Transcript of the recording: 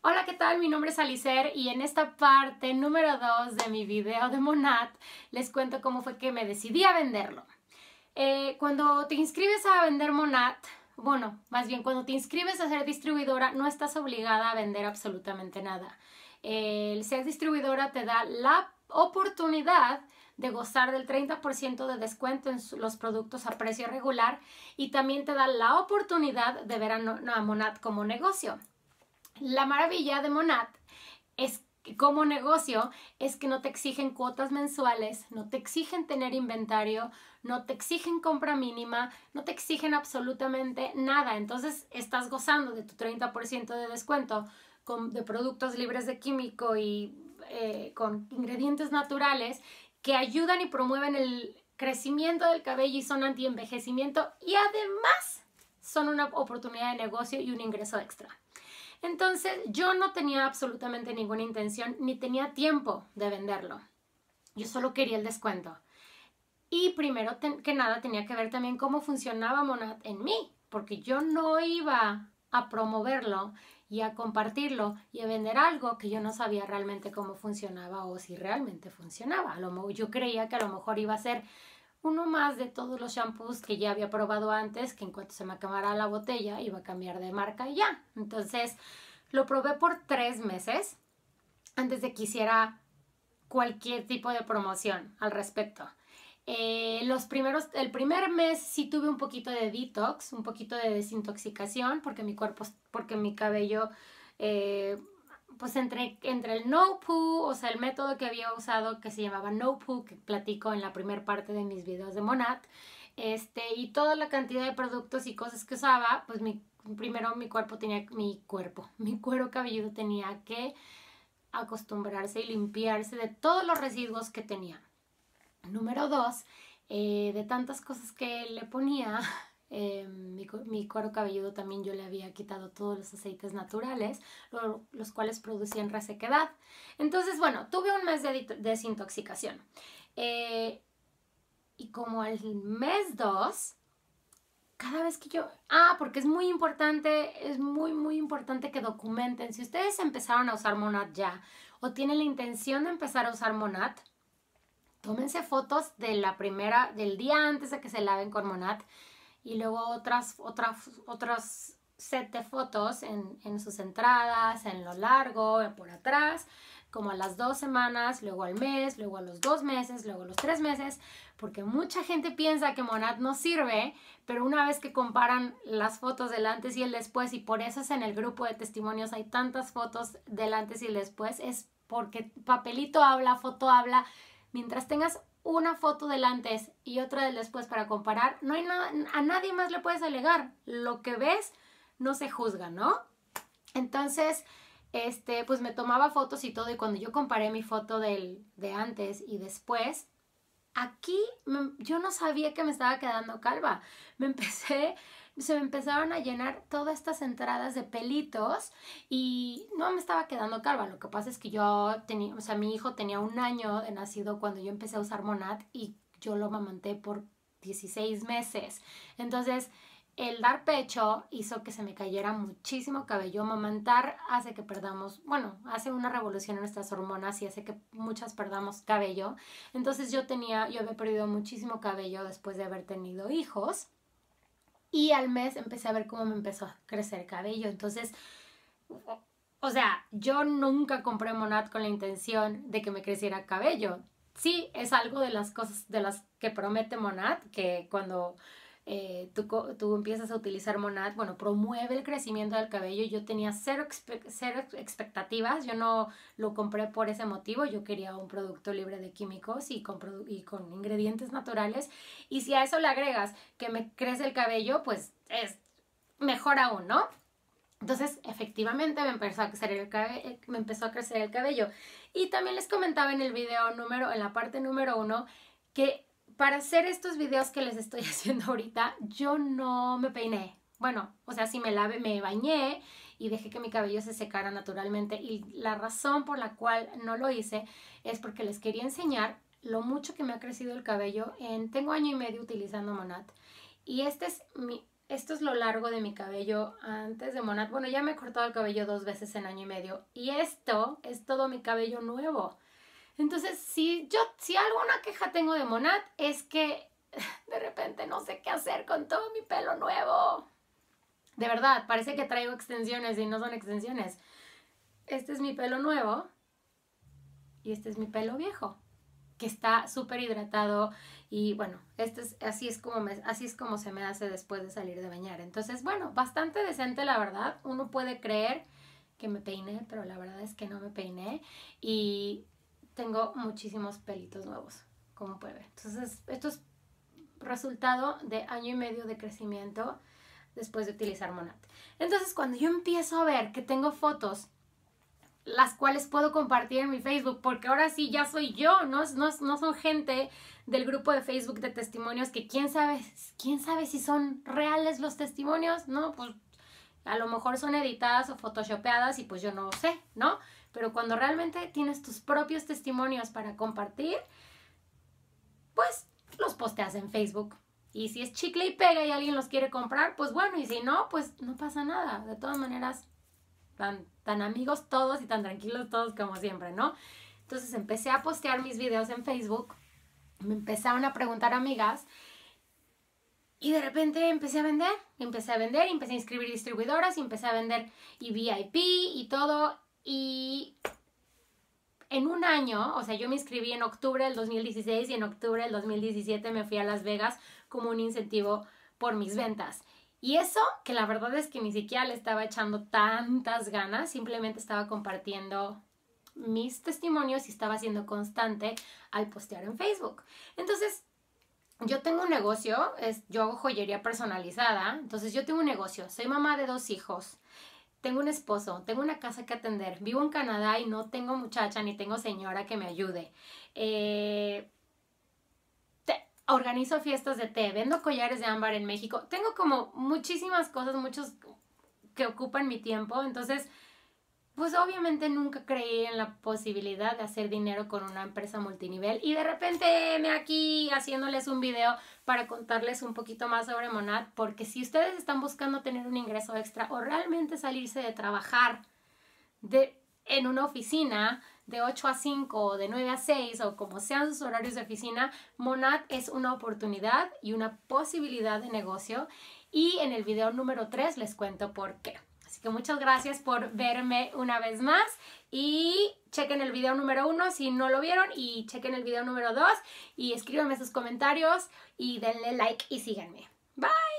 Hola, ¿qué tal? Mi nombre es Alicer y en esta parte número 2 de mi video de Monat les cuento cómo fue que me decidí a venderlo. Eh, cuando te inscribes a vender Monat, bueno, más bien cuando te inscribes a ser distribuidora no estás obligada a vender absolutamente nada. El ser distribuidora te da la oportunidad de gozar del 30% de descuento en los productos a precio regular y también te da la oportunidad de ver a, Monat como negocio. La maravilla de Monat es como negocio es que no te exigen cuotas mensuales, no te exigen tener inventario, no te exigen compra mínima, no te exigen absolutamente nada. Entonces estás gozando de tu 30% de descuento con, de productos libres de químico y eh, con ingredientes naturales que ayudan y promueven el crecimiento del cabello y son anti-envejecimiento y además son una oportunidad de negocio y un ingreso extra. Entonces yo no tenía absolutamente ninguna intención ni tenía tiempo de venderlo. Yo solo quería el descuento. Y primero que nada tenía que ver también cómo funcionaba Monad en mí, porque yo no iba a promoverlo y a compartirlo y a vender algo que yo no sabía realmente cómo funcionaba o si realmente funcionaba. yo creía que a lo mejor iba a ser uno más de todos los shampoos que ya había probado antes, que en cuanto se me acabara la botella iba a cambiar de marca y ya. Entonces lo probé por tres meses antes de que hiciera cualquier tipo de promoción al respecto. Eh, los primeros, el primer mes sí tuve un poquito de detox, un poquito de desintoxicación, porque mi cuerpo, porque mi cabello eh, pues entre, entre el no poo, o sea, el método que había usado que se llamaba no poo, que platico en la primera parte de mis videos de Monat, este, y toda la cantidad de productos y cosas que usaba, pues mi, primero mi cuerpo tenía, mi cuerpo, mi cuero cabelludo tenía que acostumbrarse y limpiarse de todos los residuos que tenía. Número dos, eh, de tantas cosas que le ponía, Em, mi, mi, cuero cabelludo también yo le había quitado todos los aceites naturales, los cuales producían resequedad. Entonces, bueno, tuve un mes de desintoxicación. Eh, y como al mes 2, cada vez que yo... Ah, porque es muy importante, es muy, muy importante que documenten. Si ustedes empezaron a usar Monat ya o tienen la intención de empezar a usar Monat, tómense fotos de la primera, del día antes de que se laven con Monat y luego otras, otras, otras set de fotos en, en, sus entradas, en lo largo, por atrás, como a las dos semanas, luego al mes, luego a los dos meses, luego a los tres meses, porque mucha gente piensa que Monad no sirve, pero una vez que comparan las fotos del antes y el después, y por eso es en el grupo de testimonios hay tantas fotos del antes y el después, es porque papelito habla, foto habla, mientras tengas una foto del antes y otra del después para comparar, no hay nada, a nadie más le puedes alegar. Lo que ves no se juzga, ¿no? Entonces, este, pues me tomaba fotos y todo, y cuando yo comparé mi foto del, de antes y después, aquí yo no sabía que me estaba quedando calva. Me empecé se me empezaron a llenar todas estas entradas de pelitos y no me estaba quedando calva. Lo que pasa es que yo tenía, o sea, mi hijo tenía un año de nacido cuando yo empecé a usar monad y yo lo mamanté por 16 meses. Entonces, el dar pecho hizo que se me cayera muchísimo cabello. Mamantar hace que perdamos, bueno, hace una revolución en nuestras hormonas y hace que muchas perdamos cabello. Entonces yo tenía, yo había perdido muchísimo cabello después de haber tenido hijos y al mes empecé a ver cómo me empezó a crecer el cabello. Entonces, o sea, yo nunca compré Monat con la intención de que me creciera cabello. Sí, es algo de las cosas de las que promete Monat, que cuando eh, tú, empiezas a utilizar Monad, bueno, promueve el crecimiento del cabello. Yo tenía cero, expectativas, yo no lo compré por ese motivo, yo quería un producto libre de químicos y con, y con ingredientes naturales. Y si a eso le agregas que me crece el cabello, pues es mejor aún, ¿no? Entonces, efectivamente me empezó, a el eh, me empezó a crecer el cabello. Y también les comentaba en el video número, en la parte número uno, que para hacer estos videos que les estoy haciendo ahorita, yo no me peiné. Bueno, o sea, sí me lave, me bañé y dejé que mi cabello se secara naturalmente. Y la razón por la cual no lo hice es porque les quería enseñar lo mucho que me ha crecido el cabello en tengo año y medio utilizando Monat y este es esto es lo largo de mi cabello antes de Monat bueno ya me he cortado el cabello dos veces en año y medio y esto es todo mi cabello nuevo entonces, si yo, si alguna queja tengo de Monat, es que de repente no sé qué hacer con todo mi pelo nuevo. De verdad, parece que traigo extensiones y no son extensiones. Este es mi pelo nuevo y este es mi pelo viejo, que está súper hidratado y bueno, este es, así, es como así es como se me hace después de salir de bañar. Entonces, bueno, bastante decente la verdad. Uno puede creer que me peiné, pero la verdad es que no me peiné. Y tengo muchísimos pelitos nuevos, como puede ver. Entonces, esto es resultado de año y medio de crecimiento después de utilizar Monat. Entonces, cuando yo empiezo a ver que tengo fotos las cuales puedo compartir en mi Facebook, porque ahora sí ya soy yo, no, no, no, son gente del grupo de Facebook de testimonios que quién sabe, quién sabe si son reales los testimonios, no, pues a lo mejor son editadas o photoshopeadas y pues yo no sé, ¿no? Pero cuando realmente tienes tus propios testimonios para compartir, pues los posteas en Facebook. Y si es chicle y pega y alguien los quiere comprar, pues bueno, y si no, pues no pasa nada. De todas maneras, tan, tan amigos todos y tan tranquilos todos como siempre, ¿no? Entonces empecé a postear mis videos en Facebook. Me empezaron a preguntar amigas y de repente empecé a vender, empecé a vender, empecé a inscribir distribuidoras, empecé a vender y VIP y todo. Y en un año, o sea, yo me inscribí en octubre del 2016 y en octubre del 2017 me fui a Las Vegas como un incentivo por mis ventas. Y eso, que la verdad es que ni siquiera le estaba echando tantas ganas, simplemente estaba compartiendo mis testimonios y estaba siendo constante al postear en Facebook. Entonces, yo tengo un negocio, es, yo hago joyería personalizada, entonces yo tengo un negocio, soy mamá de dos hijos, tengo un esposo, tengo una casa que atender, vivo en Canadá y no tengo muchacha ni tengo señora que me ayude. Eh, organizo fiestas de té, vendo collares de ámbar en México, tengo como muchísimas cosas, muchos que ocupan mi tiempo, entonces pues obviamente nunca creí en la posibilidad de hacer dinero con una empresa multinivel y de repente me aquí haciéndoles un video para contarles un poquito más sobre Monad, porque si ustedes están buscando tener un ingreso extra o realmente salirse de trabajar de, en una oficina de 8 a 5 o de 9 a 6 o como sean sus horarios de oficina, Monad es una oportunidad y una posibilidad de negocio y en el video número 3 les cuento por qué. Así que muchas gracias por verme una vez más y chequen el video número uno si no lo vieron y chequen el video número dos y escríbanme sus comentarios y denle like y síganme. Bye.